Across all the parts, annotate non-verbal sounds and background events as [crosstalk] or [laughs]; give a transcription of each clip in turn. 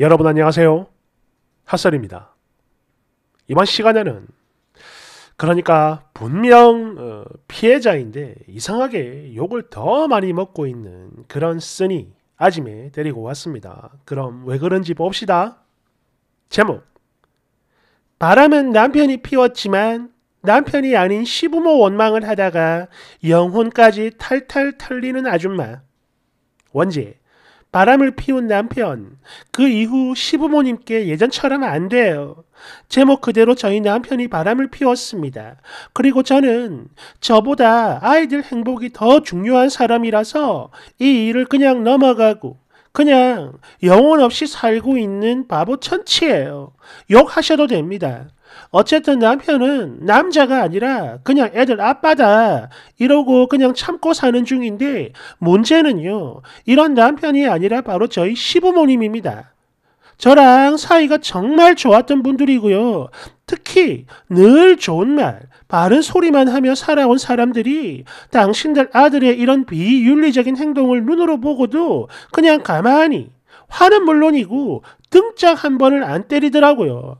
여러분 안녕하세요. 핫설입니다. 이번 시간에는 그러니까 분명 어, 피해자인데 이상하게 욕을 더 많이 먹고 있는 그런 쓰니 아짐에 데리고 왔습니다. 그럼 왜 그런지 봅시다. 제목 바람은 남편이 피웠지만 남편이 아닌 시부모 원망을 하다가 영혼까지 탈탈 털리는 아줌마 원제 바람을 피운 남편, 그 이후 시부모님께 예전처럼 안 돼요. 제목 그대로 저희 남편이 바람을 피웠습니다. 그리고 저는 저보다 아이들 행복이 더 중요한 사람이라서 이 일을 그냥 넘어가고 그냥 영혼 없이 살고 있는 바보 천치예요. 욕하셔도 됩니다. 어쨌든 남편은 남자가 아니라 그냥 애들 아빠다 이러고 그냥 참고 사는 중인데 문제는요 이런 남편이 아니라 바로 저희 시부모님입니다. 저랑 사이가 정말 좋았던 분들이고요. 특히 늘 좋은 말, 바른 소리만 하며 살아온 사람들이 당신들 아들의 이런 비윤리적인 행동을 눈으로 보고도 그냥 가만히 화는 물론이고 등짝 한 번을 안 때리더라고요.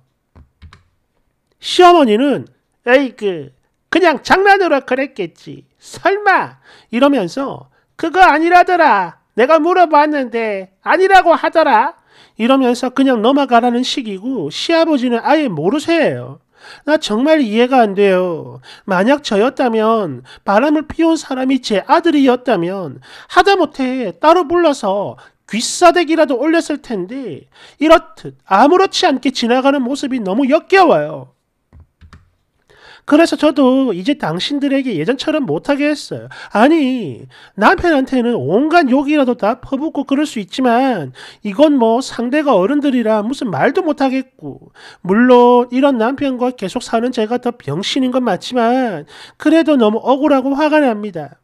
시어머니는 에이 그 그냥 장난으로 그랬겠지. 설마 이러면서 그거 아니라더라. 내가 물어봤는데 아니라고 하더라. 이러면서 그냥 넘어가라는 식이고 시아버지는 아예 모르세요. 나 정말 이해가 안 돼요. 만약 저였다면 바람을 피운 사람이 제 아들이었다면 하다못해 따로 불러서 귀싸대기라도 올렸을 텐데 이렇듯 아무렇지 않게 지나가는 모습이 너무 역겨워요. 그래서 저도 이제 당신들에게 예전처럼 못하게 했어요. 아니, 남편한테는 온갖 욕이라도 다 퍼붓고 그럴 수 있지만, 이건 뭐 상대가 어른들이라 무슨 말도 못하겠고, 물론 이런 남편과 계속 사는 제가 더 병신인 건 맞지만, 그래도 너무 억울하고 화가 납니다.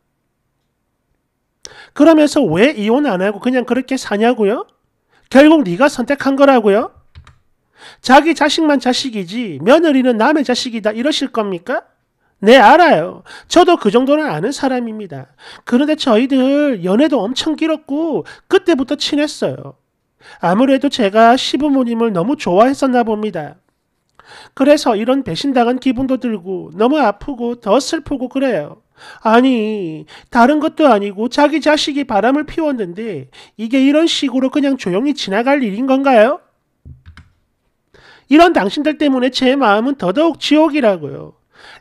그러면서 왜 이혼 안 하고 그냥 그렇게 사냐고요? 결국 네가 선택한 거라고요? 자기 자식만 자식이지 며느리는 남의 자식이다 이러실 겁니까? 네, 알아요. 저도 그 정도는 아는 사람입니다. 그런데 저희들 연애도 엄청 길었고 그때부터 친했어요. 아무래도 제가 시부모님을 너무 좋아했었나 봅니다. 그래서 이런 배신당한 기분도 들고 너무 아프고 더 슬프고 그래요. 아니, 다른 것도 아니고 자기 자식이 바람을 피웠는데 이게 이런 식으로 그냥 조용히 지나갈 일인 건가요? 이런 당신들 때문에 제 마음은 더더욱 지옥이라고요.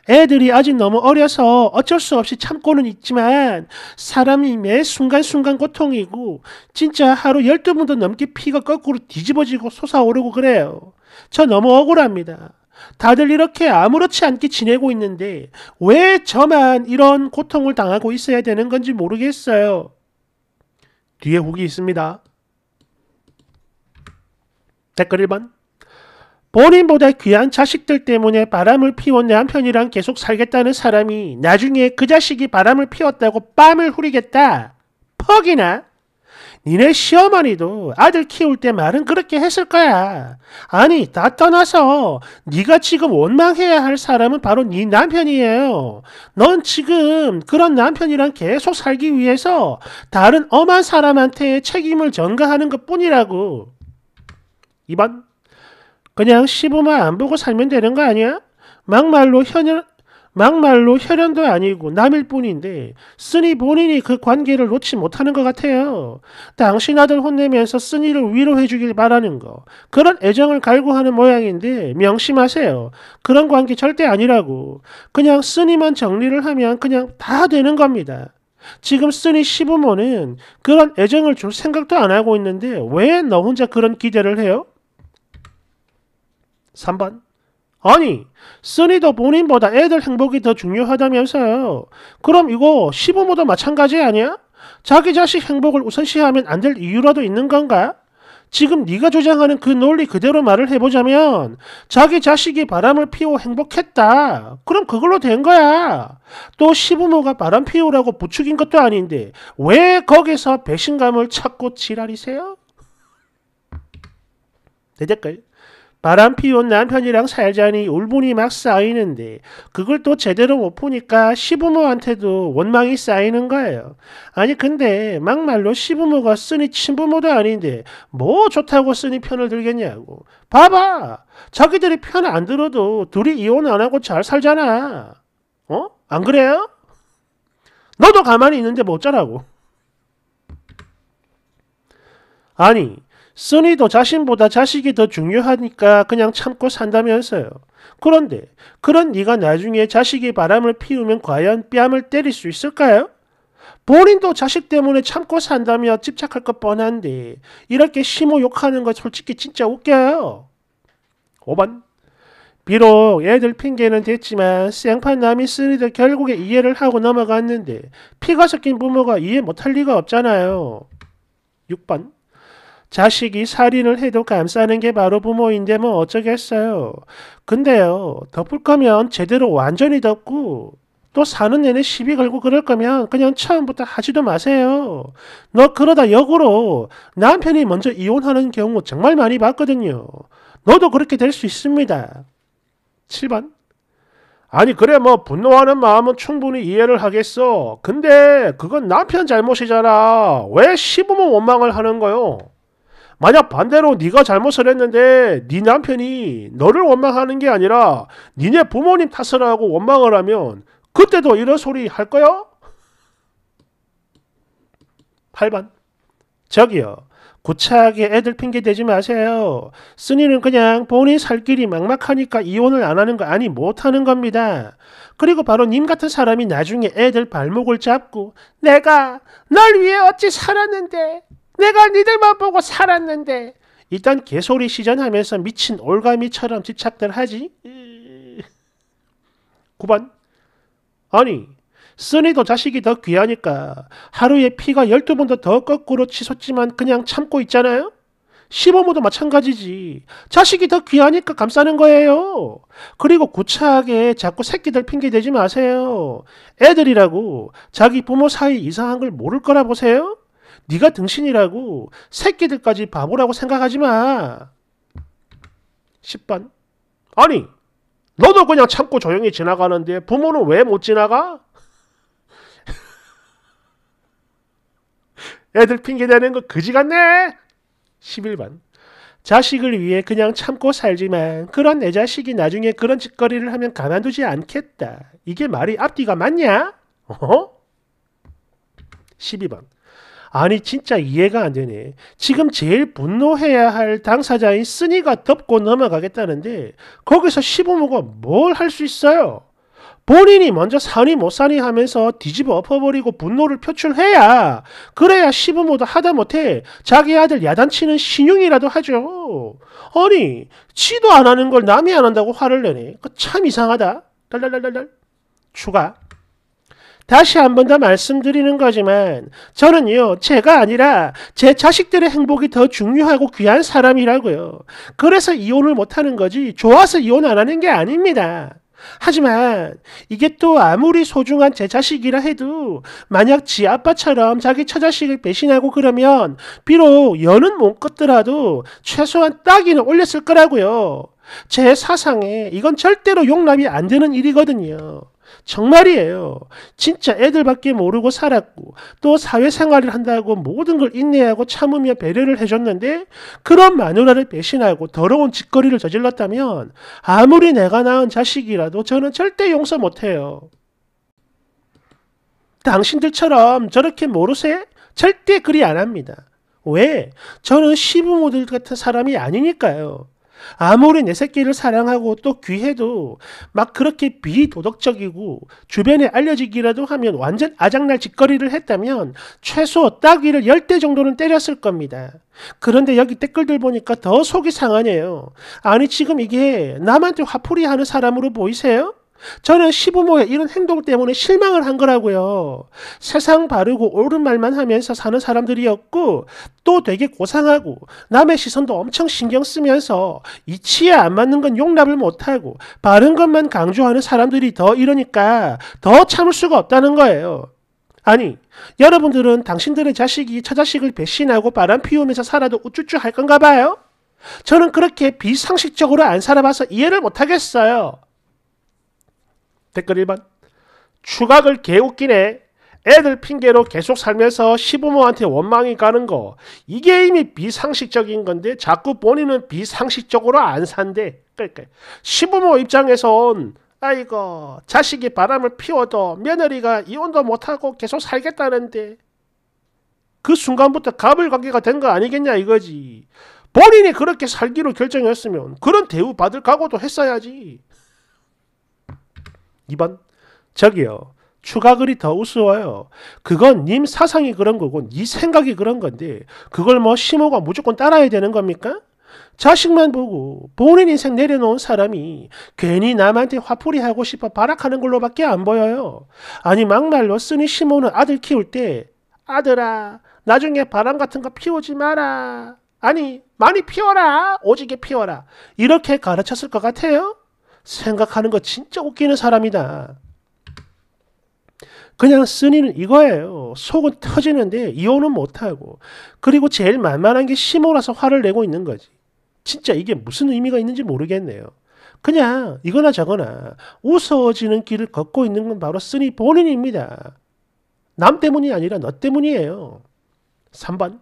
애들이 아직 너무 어려서 어쩔 수 없이 참고는 있지만 사람이매 순간순간 고통이고 진짜 하루 12분도 넘게 피가 거꾸로 뒤집어지고 솟아오르고 그래요. 저 너무 억울합니다. 다들 이렇게 아무렇지 않게 지내고 있는데 왜 저만 이런 고통을 당하고 있어야 되는 건지 모르겠어요. 뒤에 후기 있습니다. 댓글 1번 본인보다 귀한 자식들 때문에 바람을 피운 내 남편이랑 계속 살겠다는 사람이 나중에 그 자식이 바람을 피웠다고 뺨을 후리겠다. 퍽이나. 니네 시어머니도 아들 키울 때 말은 그렇게 했을 거야. 아니 다 떠나서 네가 지금 원망해야 할 사람은 바로 네 남편이에요. 넌 지금 그런 남편이랑 계속 살기 위해서 다른 엄한 사람한테 책임을 전가하는 것뿐이라고. 2번 그냥 시부만 안 보고 살면 되는 거 아니야? 막말로 현연 막말로 혈연도 아니고 남일 뿐인데 쓰니 본인이 그 관계를 놓지 못하는 것 같아요. 당신 아들 혼내면서 쓰니를 위로해주길 바라는 거 그런 애정을 갈구하는 모양인데 명심하세요. 그런 관계 절대 아니라고 그냥 쓰니만 정리를 하면 그냥 다 되는 겁니다. 지금 쓰니 시부모는 그런 애정을 줄 생각도 안 하고 있는데 왜 너 혼자 그런 기대를 해요? 3번. 아니, 쓰니도 본인보다 애들 행복이 더 중요하다면서요. 그럼 이거 시부모도 마찬가지 아니야? 자기 자식 행복을 우선시하면 안 될 이유라도 있는 건가? 지금 네가 주장하는 그 논리 그대로 말을 해보자면 자기 자식이 바람을 피워 행복했다. 그럼 그걸로 된 거야. 또 시부모가 바람 피우라고 부추긴 것도 아닌데 왜 거기서 배신감을 찾고 지랄이세요? 대댓글 바람 피운 남편이랑 살자니 울분이 막 쌓이는데 그걸 또 제대로 못 푸니까 시부모한테도 원망이 쌓이는 거예요. 아니 근데 막말로 시부모가 쓰니 친부모도 아닌데 뭐 좋다고 쓰니 편을 들겠냐고. 봐봐 자기들이 편 안 들어도 둘이 이혼 안 하고 잘 살잖아. 어? 안 그래요? 너도 가만히 있는데 뭐 어쩌라고. 아니 쓰니도 자신보다 자식이 더 중요하니까 그냥 참고 산다면서요. 그런데 그런 네가 나중에 자식이 바람을 피우면 과연 뺨을 때릴 수 있을까요? 본인도 자식 때문에 참고 산다며 집착할 것 뻔한데 이렇게 심호 욕하는 거 솔직히 진짜 웃겨요. 5번 비록 애들 핑계는 됐지만 쌩판 남이 쓰니도 결국에 이해를 하고 넘어갔는데 피가 섞인 부모가 이해 못할 리가 없잖아요. 6번 자식이 살인을 해도 감싸는 게 바로 부모인데 뭐 어쩌겠어요. 근데요, 덮을 거면 제대로 완전히 덮고, 또 사는 내내 시비 걸고 그럴 거면 그냥 처음부터 하지도 마세요. 너 그러다 역으로 남편이 먼저 이혼하는 경우 정말 많이 봤거든요. 너도 그렇게 될 수 있습니다. 7번. 아니 그래 뭐 분노하는 마음은 충분히 이해를 하겠어. 근데 그건 남편 잘못이잖아. 왜 시부모 원망을 하는 거요? 만약 반대로 네가 잘못을 했는데 네 남편이 너를 원망하는 게 아니라 니네 부모님 탓을 하고 원망을 하면 그때도 이런 소리 할 거야? 8번 저기요. 구차하게 애들 핑계 대지 마세요. 쓰니는 그냥 본인 살 길이 막막하니까 이혼을 안 하는 거 아니 못하는 겁니다. 그리고 바로 님 같은 사람이 나중에 애들 발목을 잡고 내가 널 위해 어찌 살았는데 내가 니들만 보고 살았는데 일단 개소리 시전하면서 미친 올가미처럼 집착들 하지 9번 아니 쓰니도 자식이 더 귀하니까 하루에 피가 12번도 더 거꾸로 치솟지만 그냥 참고 있잖아요? 시어머도 마찬가지지. 자식이 더 귀하니까 감싸는 거예요. 그리고 구차하게 자꾸 새끼들 핑계대지 마세요. 애들이라고 자기 부모 사이 이상한 걸 모를 거라 보세요? 네가 등신이라고 새끼들까지 바보라고 생각하지 마. 10번. 아니, 너도 그냥 참고 조용히 지나가는데 부모는 왜 못 지나가? [laughs] 애들 핑계대는 거 그지 같네. 11번. 자식을 위해 그냥 참고 살지만 그런 내 자식이 나중에 그런 짓거리를 하면 가만두지 않겠다. 이게 말이 앞뒤가 맞냐? 어 12번. 아니 진짜 이해가 안 되네. 지금 제일 분노해야 할 당사자인 쓰니가 덮고 넘어가겠다는데 거기서 시부모가 뭘 할 수 있어요? 본인이 먼저 사니 못 사니 하면서 뒤집어 엎어버리고 분노를 표출해야 그래야 시부모도 하다못해 자기 아들 야단치는 신용이라도 하죠. 아니 지도 안 하는 걸 남이 안 한다고 화를 내네. 그 참 이상하다. 달달달달달. 추가. 다시 한 번 더 말씀드리는 거지만 저는요 제가 아니라 제 자식들의 행복이 더 중요하고 귀한 사람이라고요. 그래서 이혼을 못하는 거지 좋아서 이혼 안 하는 게 아닙니다. 하지만 이게 또 아무리 소중한 제 자식이라 해도 만약 지 아빠처럼 자기 처자식을 배신하고 그러면 비록 여는 못걷더라도 최소한 따기는 올렸을 거라고요. 제 사상에 이건 절대로 용납이 안 되는 일이거든요. 정말이에요. 진짜 애들밖에 모르고 살았고 또 사회생활을 한다고 모든 걸 인내하고 참으며 배려를 해줬는데 그런 마누라를 배신하고 더러운 짓거리를 저질렀다면 아무리 내가 낳은 자식이라도 저는 절대 용서 못해요. 당신들처럼 저렇게 모르세? 절대 그리 안 합니다. 왜? 저는 시부모들 같은 사람이 아니니까요. 아무리 내 새끼를 사랑하고 또 귀해도 막 그렇게 비도덕적이고 주변에 알려지기라도 하면 완전 아장날 짓거리를 했다면 최소 따귀를 열대 정도는 때렸을 겁니다. 그런데 여기 댓글들 보니까 더 속이 상하네요. 아니 지금 이게 남한테 화풀이 하는 사람으로 보이세요? 저는 시부모의 이런 행동 때문에 실망을 한 거라고요. 세상 바르고 옳은 말만 하면서 사는 사람들이었고 또 되게 고상하고 남의 시선도 엄청 신경 쓰면서 이치에 안 맞는 건 용납을 못하고 바른 것만 강조하는 사람들이 더 이러니까 더 참을 수가 없다는 거예요. 아니, 여러분들은 당신들의 자식이 처자식을 배신하고 바람 피우면서 살아도 우쭈쭈 할 건가 봐요? 저는 그렇게 비상식적으로 안 살아봐서 이해를 못하겠어요. 댓글 1번 추각을 개웃기네 애들 핑계로 계속 살면서 시부모한테 원망이 가는 거 이게 이미 비상식적인 건데 자꾸 본인은 비상식적으로 안 산대 그러니까 시부모 입장에선 아이고 자식이 바람을 피워도 며느리가 이혼도 못하고 계속 살겠다는데 그 순간부터 가불관계가 된 거 아니겠냐 이거지 본인이 그렇게 살기로 결정했으면 그런 대우받을 각오도 했어야지 2번 저기요. 추가글이 더 우스워요. 그건 님 사상이 그런 거고 니 네 생각이 그런 건데 그걸 뭐시모가 무조건 따라야 되는 겁니까? 자식만 보고 본인 인생 내려놓은 사람이 괜히 남한테 화풀이 하고 싶어 발악하는 걸로밖에 안 보여요. 아니 막말로 쓰니 시모는 아들 키울 때 아들아 나중에 바람 같은 거 피우지 마라. 아니 많이 피워라. 오지게 피워라. 이렇게 가르쳤을 것 같아요. 생각하는 거 진짜 웃기는 사람이다. 그냥 쓰니는 이거예요. 속은 터지는데 이혼은 못하고 그리고 제일 만만한 게 시모라서 화를 내고 있는 거지. 진짜 이게 무슨 의미가 있는지 모르겠네요. 그냥 이거나 저거나 웃어지는 길을 걷고 있는 건 바로 쓰니 본인입니다. 남 때문이 아니라 너 때문이에요. 3번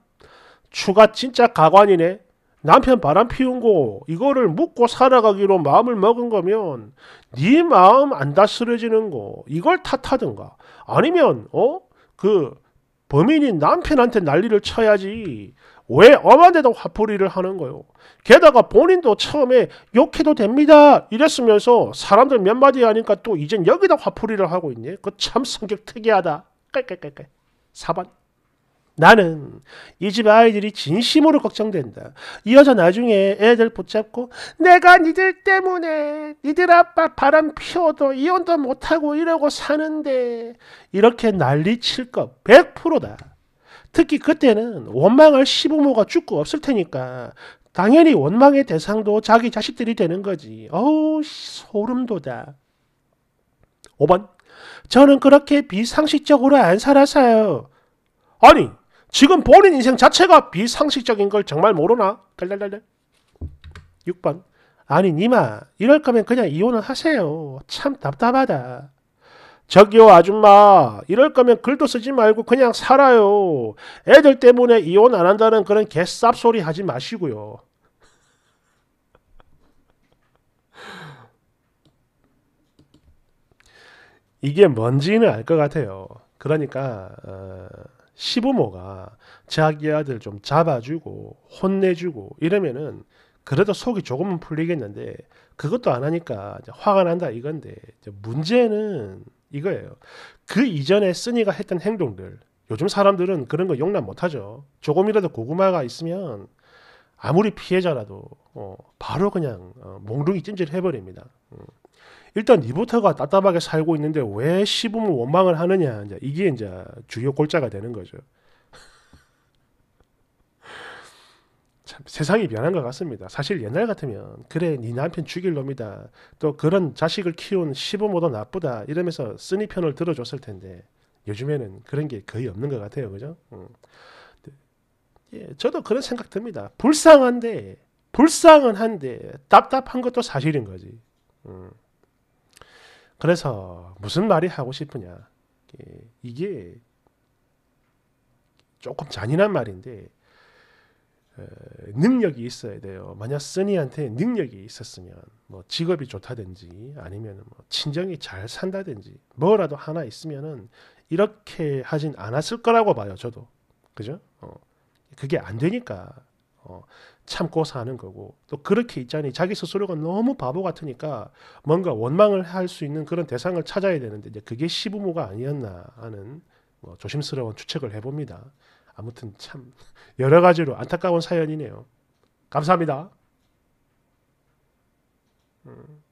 추가 진짜 가관이네. 남편 바람 피운 거 이거를 묻고 살아가기로 마음을 먹은 거면 네 마음 안 다스려지는 거 이걸 탓하든가 아니면 어 그범인이 남편한테 난리를 쳐야지 왜 엄한데도 화풀이를 하는 거요? 게다가 본인도 처음에 욕해도 됩니다 이랬으면서 사람들 몇 마디 하니까 또 이젠 여기다 화풀이를 하고 있네. 그 참 성격 특이하다. 깔깔깔깔. 4번. 나는 이 집 아이들이 진심으로 걱정된다. 이 여자 나중에 애들 붙잡고 내가 니들 때문에 니들 아빠 바람 피워도 이혼도 못하고 이러고 사는데 이렇게 난리칠 거 100%다. 특히 그때는 원망할 시부모가 죽고 없을 테니까 당연히 원망의 대상도 자기 자식들이 되는 거지. 어우 소름 돋아. 5번 저는 그렇게 비상식적으로 안 살아서요. 아니 지금 본인 인생 자체가 비상식적인 걸 정말 모르나? 달달달달. 6번. 아니 니마 이럴 거면 그냥 이혼을 하세요. 참 답답하다. 저기요 아줌마 이럴 거면 글도 쓰지 말고 그냥 살아요. 애들 때문에 이혼 안 한다는 그런 개쌉소리 하지 마시고요. 이게 뭔지는 알 것 같아요. 그러니까 어... 시부모가 자기 아들 좀 잡아주고 혼내주고 이러면은 그래도 속이 조금은 풀리겠는데 그것도 안 하니까 화가 난다 이건데 문제는 이거예요. 그 이전에 쓰니가 했던 행동들 요즘 사람들은 그런 거 용납 못하죠. 조금이라도 고구마가 있으면 아무리 피해자라도 어, 바로 그냥 어, 몽둥이 찜질 해버립니다. 어. 음. 일단 니부터가 답답하게 살고 있는데 왜 시부모 원망을 하느냐 이제 이게 이제 주요 골자가 되는 거죠. [laughs] 참 세상이 변한 것 같습니다. 사실 옛날 같으면 그래 네 남편 죽일 놈이다 또 그런 자식을 키운 시부모도 나쁘다 이러면서 쓰니 편을 들어줬을 텐데 요즘에는 그런 게 거의 없는 것 같아요, 그죠? 음. 네. 예, 저도 그런 생각 듭니다. 불쌍한데 불쌍은 한데 답답한 것도 사실인 거지. 음. 그래서 무슨 말이 하고 싶으냐. 예, 이게 조금 잔인한 말인데 어, 능력이 있어야 돼요. 만약 쓰니한테 능력이 있었으면 뭐 직업이 좋다든지 아니면 뭐 친정이 잘 산다든지 뭐라도 하나 있으면은 이렇게 하진 않았을 거라고 봐요. 저도 그죠? 어. 그게 안 되니까 어, 참고 사는 거고 또 그렇게 있자니 자기 스스로가 너무 바보 같으니까 뭔가 원망을 할 수 있는 그런 대상을 찾아야 되는데 이제 그게 시부모가 아니었나 하는 뭐 조심스러운 추측을 해봅니다. 아무튼 참 여러 가지로 안타까운 사연이네요. 감사합니다. 음.